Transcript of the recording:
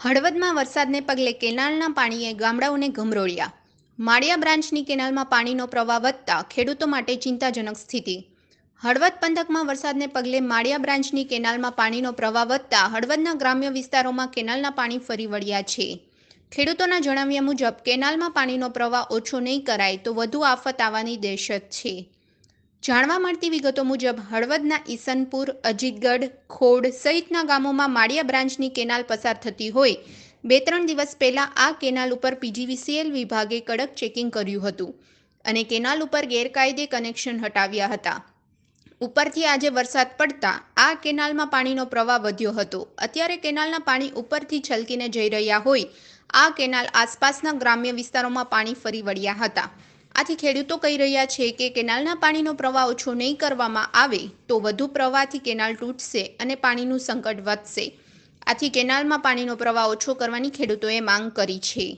હળવદમાં વરસાદને પગલે કેનાલના પાણીએ ગામડાઓને ગમરોળ્યા માળિયા બ્રાન્ચની કેનાલમાં પાણીનો પ્રવાહ વધતા ખેડૂતો માટે ચિંતાજનક સ્થિતિ હળવદ પંથકમાં વરસાદને પગલે માળિયા બ્રાન્ચની કેનાલમાં પાણીનો પ્રવાહ વધતા હળવદના ગ્રામ્ય વિસ્તારોમાં કેનાલના પાણી ફરી વળ્યા છે ખેડૂતોના જણાવ્યા મુજબ કેનાલમાં પાણીનો પ્રવાહ ઓછો નહીં કરાય તો વધુ આફત આવવાની દહેશત છે જાણવા મળતી વિગતો મુજબ હળવદના ઈસનપુર અજીતગઢ ખોડ સહિતના ગામોમાં માળિયા બ્રાન્ચની કેનાલ પસાર થતી હોય બે ત્રણ દિવસ પહેલાં આ કેનાલ ઉપર પીજીવીસીએલ વિભાગે કડક ચેકિંગ કર્યું હતું અને કેનાલ ઉપર ગેરકાયદે કનેક્શન હટાવ્યા હતા ઉપરથી આજે વરસાદ પડતા આ કેનાલમાં પાણીનો પ્રવાહ વધ્યો હતો અત્યારે કેનાલના પાણી ઉપરથી છલકીને જઈ રહ્યા હોય આ કેનાલ આસપાસના ગ્રામ્ય વિસ્તારોમાં પાણી ફરી વળ્યા હતા આથી ખેડૂતો કહી રહ્યા છે કે કેનાલના પાણીનો પ્રવાહ ઓછો નહીં કરવામાં આવે તો વધુ પ્રવાહથી કેનાલ તૂટશે અને પાણીનું સંકટ વધશે આથી કેનાલમાં પાણીનો પ્રવાહ ઓછો કરવાની ખેડૂતોએ માંગ કરી છે